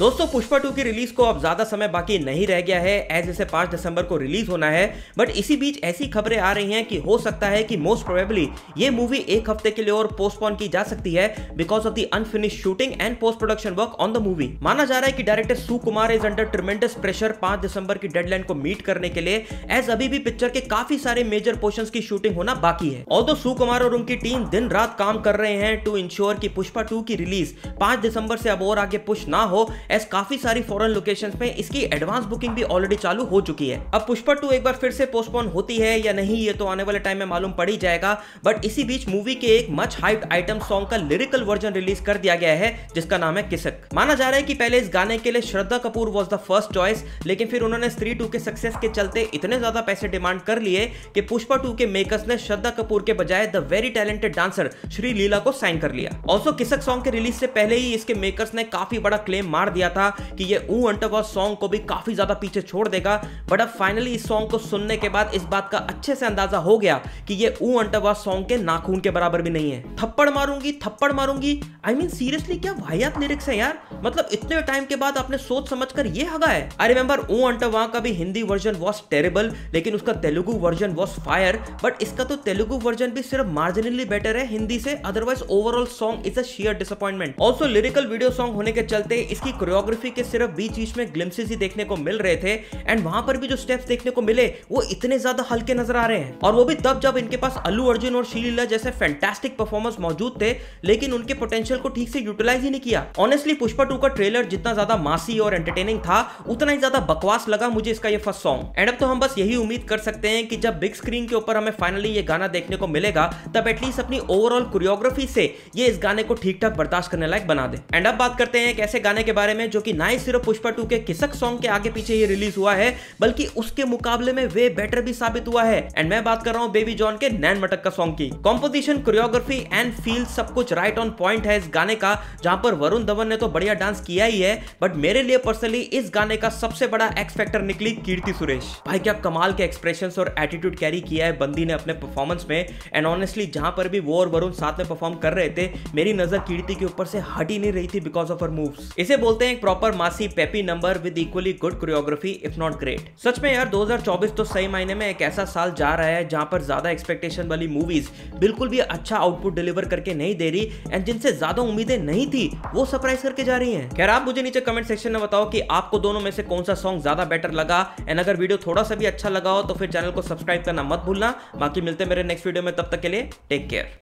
दोस्तों पुष्पा टू की रिलीज को अब ज्यादा समय बाकी नहीं रह गया है एज इसे पांच दिसंबर को रिलीज होना है बट इसी बीच ऐसी खबरें आ रही हैं कि हो सकता है कि मोस्ट प्रोबेबली ये मूवी एक हफ्ते के लिए और पोस्टपोन की जा सकती है because of the unfinished shooting and post production work on the movie माना जा रहा है कि director Sukumar is under tremendous pressure पांच दिसंबर की डेडलाइन को मीट करने के लिए एज अभी भी पिक्चर के काफी सारे मेजर पोर्शन की शूटिंग होना बाकी है और तो कुमार और उनकी टीम दिन रात काम कर रहे हैं टू इंश्योर की पुष्पा टू की रिलीज पांच दिसंबर से अब और आगे पुश ना हो एस काफी सारी फॉरन लोकेशन में इसकी एडवांस बुकिंग भी ऑलरेडी चालू हो चुकी है अब पुष्पा टू एक बार फिर से पोस्टपोन होती है या नहीं ये तो आने वाले टाइम में मालूम पड़ ही जाएगा बट इसी बीच मूवी के एक मच हाइप आइटम सॉन्ग का लिरिकल वर्जन रिलीज कर दिया गया है जिसका नाम है किसक माना जा रहा है कि पहले इस गाने के लिए Shraddha Kapoor was the first choice लेकिन फिर उन्होंने स्त्री टू के सक्सेस के चलते इतने ज्यादा पैसे डिमांड कर लिए कि पुष्पा टू के मेकर्स ने श्रद्धा कपूर के बजाय the very talented dancer Sree Leela को साइन कर लिया ऑल्सो किसक सॉन्ग के रिलीज से पहले ही इसके मेकर्स ने काफी बड़ा क्लेम मार दिया दिया था कि ये ऊ अंटरवॉच सॉन्ग को भी काफ़ी ज़्यादा पीछे छोड़ देगा बट अब फाइनली इस सॉन्ग को सुनने के बाद इस बात का अच्छे से अंदाज़ा हो गया कि ये ऊ अंटरवॉच सॉन्ग के नाखून के बराबर भी नहीं है थप्पड़ मारूंगी थप्पड़ मारूंगी आई मीन सीरियसली क्या वाहियात लिरिक्स है यार मतलब इतने टाइम के बाद आपने सोच समझ कर ये हगा है आई रिमेम्बर ऊ अंटवा का भी हिंदी वर्जन वॉज टेरेबल लेकिन उसका Telugu version was fire but इसका तो तेलुगु वर्जन भी सिर्फ मार्जिनली बेटर है हिंदी से otherwise overall song is a sheer disappointment also lyrical video song होने के चलते इसकी कोरियोग्राफी के सिर्फ बीच बीच में ग्लिम्सिस ही देखने को मिल रहे थे एंड वहां पर भी जो स्टेप्स देखने को मिले वो इतने ज्यादा हल्के नजर आ रहे हैं और वो भी तब जब इनके पास अल्लू अर्जुन और शीलीला जैसे फैंटेस्टिक परफॉर्मेंस मौजूद थे लेकिन उनके पोटेंशियल को ठीक से यूटिलाइज ही नहीं किया ऑनेस्टली पुष्पा टू का ट्रेलर जितना ज्यादा मासी और एंटरटेनिंग था उतना ही ज्यादा बकवास लगा मुझे इसका ये फर्स्ट सॉन्ग एंड अब तो हम बस यही उम्मीद कर सकते हैं कि जब बिग स्क्रीन के ऊपर हमें फाइनली ये गाना देखने को मिलेगा तब एटलीस्ट अपनी ओवरऑल कोरियोग्राफी से ये इस गाने को ठीक ठाक बर्दाश्त करने लायक बना दे एंड अब बात करते हैं एक ऐसे गाने के बारे बारे में जो कि ना ही सिर्फ पुष्पा टू के किसक सॉन्ग के आगे पीछे ये रिलीज हुआ है बल्कि उसके मुकाबले में वे बेटर भी साबित हुआ है एंड मैं बात कर रहा हूँ बेबी जॉन के नैन मटक का सॉन्ग की कॉम्पोजिशन कोरियोग्राफी एंड फील सब कुछ राइट ऑन पॉइंट है इस गाने का जहाँ पर वरुण धवन ने तो बढ़िया डांस किया ही है बट मेरे लिए पर्सनली इस गाने का सबसे बड़ा एक्सपेक्टर निकली कीर्ति सुरेश भाई क्या कमाल के एक्सप्रेशन और एटीट्यूड कैरी किया है बंदी ने अपने परफॉर्मेंस में एंड ऑनेस्टली जहां पर भी वो और वरुण साथ में परफॉर्म कर रहे थे मेरी नजर कीर्ति के ऊपर से हट ही नहीं रही थी बिकॉज ऑफ हर मूव्स इसे बोलते बोलते हैं proper massy peppy number with equally good choreography if not great सच में यार 2024 तो सही मायने में एक ऐसा साल जा रहा है जहां पर ज्यादा एक्सपेक्टेशन वाली मूवीज बिल्कुल भी अच्छा आउटपुट डिलीवर करके नहीं दे रही एंड जिनसे ज्यादा उम्मीदें नहीं थी वो सरप्राइज करके जा रही है खैर आप मुझे नीचे कमेंट सेक्शन में बताओ की आपको दोनों में से कौन सा सॉन्ग ज्यादा बेटर लगा एंड अगर वीडियो थोड़ा सा भी अच्छा लगा हो तो फिर चैनल को सब्सक्राइब करना मत भूलना बाकी मिलते हैं मेरे नेक्स्ट वीडियो में तब तक के लिए टेक केयर